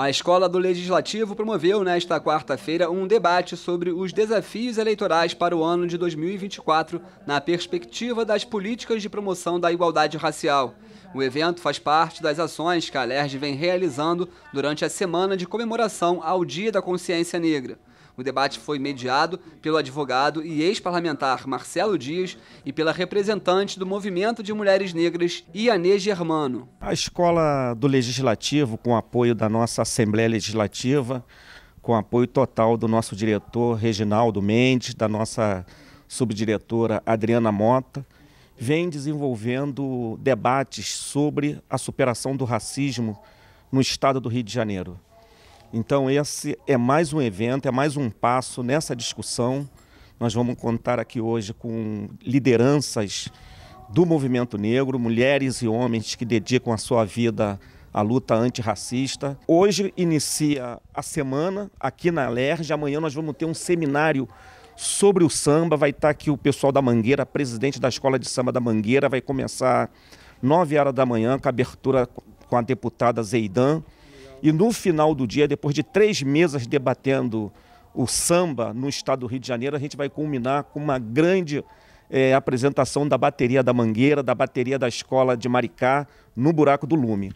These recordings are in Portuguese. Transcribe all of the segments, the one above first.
A Escola do Legislativo promoveu nesta quarta-feira um debate sobre os desafios eleitorais para o ano de 2024 na perspectiva das políticas de promoção da igualdade racial. O evento faz parte das ações que a LERJ vem realizando durante a semana de comemoração ao Dia da Consciência Negra. O debate foi mediado pelo advogado e ex-parlamentar Marcelo Dias e pela representante do Movimento de Mulheres Negras, Iane Germano. A escola do Legislativo, com apoio da nossa Assembleia Legislativa, com apoio total do nosso diretor Reginaldo Mendes, da nossa subdiretora Adriana Mota, vem desenvolvendo debates sobre a superação do racismo no estado do Rio de Janeiro. Então, esse é mais um evento, é mais um passo nessa discussão. Nós vamos contar aqui hoje com lideranças do movimento negro, mulheres e homens que dedicam a sua vida à luta antirracista. Hoje inicia a semana aqui na LERJ, amanhã nós vamos ter um seminário sobre o samba, vai estar aqui o pessoal da Mangueira, presidente da Escola de Samba da Mangueira, vai começar 9 horas da manhã com a abertura com a deputada Zeidan. E no final do dia, depois de três mesas debatendo o samba no estado do Rio de Janeiro, a gente vai culminar com uma grande é, apresentação da bateria da Mangueira, da bateria da escola de Maricá, no Buraco do Lume.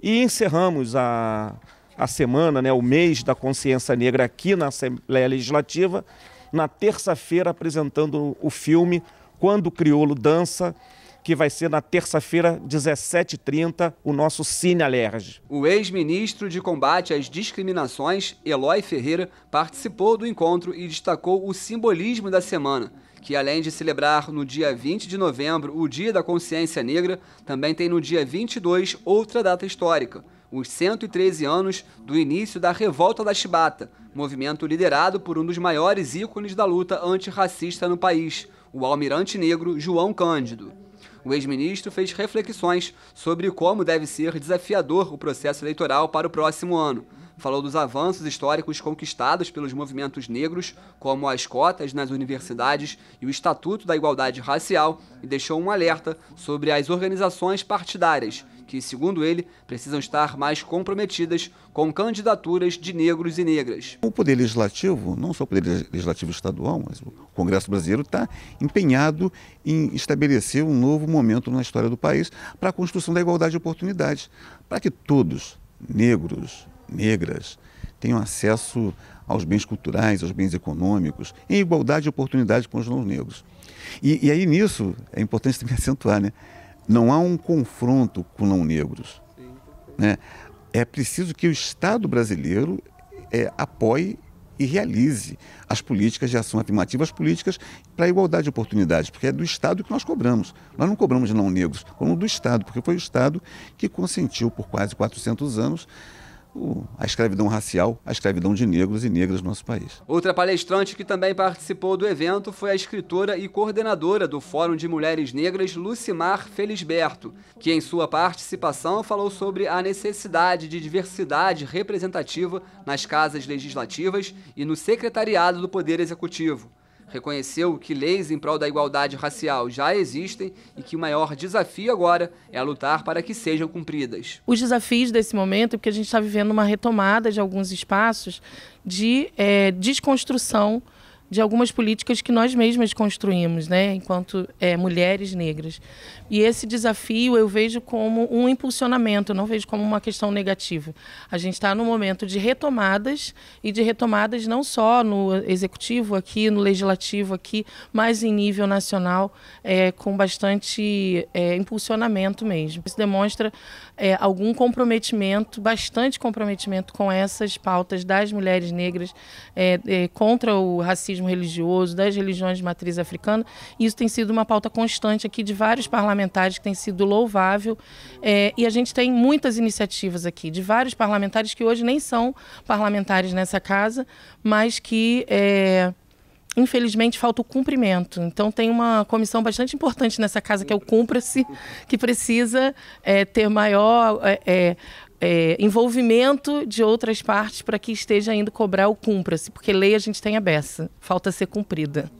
E encerramos a, a semana, né, o mês da consciência negra aqui na Assembleia Legislativa, na terça-feira apresentando o filme Quando o Crioulo Dança, que vai ser na terça-feira, 17h30, o nosso Cine Alerj. O ex-ministro de Combate às Discriminações, Eloy Ferreira, participou do encontro e destacou o simbolismo da semana, que além de celebrar no dia 20 de novembro o Dia da Consciência Negra, também tem no dia 22 outra data histórica, os 113 anos do início da Revolta da Chibata, movimento liderado por um dos maiores ícones da luta antirracista no país, o almirante negro João Cândido o ex-ministro fez reflexões sobre como deve ser desafiador o processo eleitoral para o próximo ano. Falou dos avanços históricos conquistados pelos movimentos negros, como as cotas nas universidades e o Estatuto da Igualdade Racial, e deixou um alerta sobre as organizações partidárias que, segundo ele, precisam estar mais comprometidas com candidaturas de negros e negras. O Poder Legislativo, não só o Poder Legislativo estadual, mas o Congresso Brasileiro está empenhado em estabelecer um novo momento na história do país para a construção da igualdade de oportunidades, para que todos, negros, negras, tenham acesso aos bens culturais, aos bens econômicos, em igualdade de oportunidades com os não negros. E, e aí nisso é importante também acentuar, né? Não há um confronto com não negros. Né? É preciso que o Estado brasileiro é, apoie e realize as políticas de ação afirmativa, as políticas para a igualdade de oportunidades, porque é do Estado que nós cobramos. Nós não cobramos de não negros, como do Estado, porque foi o Estado que consentiu por quase 400 anos a escravidão racial, a escravidão de negros e negras no nosso país. Outra palestrante que também participou do evento foi a escritora e coordenadora do Fórum de Mulheres Negras, Lucimar Felisberto, que em sua participação falou sobre a necessidade de diversidade representativa nas casas legislativas e no secretariado do Poder Executivo reconheceu que leis em prol da igualdade racial já existem e que o maior desafio agora é lutar para que sejam cumpridas. Os desafios desse momento é porque a gente está vivendo uma retomada de alguns espaços de é, desconstrução de algumas políticas que nós mesmas construímos, né, enquanto é, mulheres negras. E esse desafio eu vejo como um impulsionamento, não vejo como uma questão negativa. A gente está num momento de retomadas e de retomadas não só no executivo aqui, no legislativo aqui, mas em nível nacional, é, com bastante é, impulsionamento mesmo. Isso demonstra é, algum comprometimento, bastante comprometimento com essas pautas das mulheres negras é, é, contra o racismo pluralismo religioso, das religiões de matriz africana. Isso tem sido uma pauta constante aqui de vários parlamentares que tem sido louvável. É, e a gente tem muitas iniciativas aqui de vários parlamentares que hoje nem são parlamentares nessa casa, mas que. É, infelizmente falta o cumprimento. Então tem uma comissão bastante importante nessa casa que é o cumpra-se, que precisa é, ter maior é, é é, envolvimento de outras partes para que esteja indo cobrar o cumpra-se, porque lei a gente tem a beça, falta ser cumprida.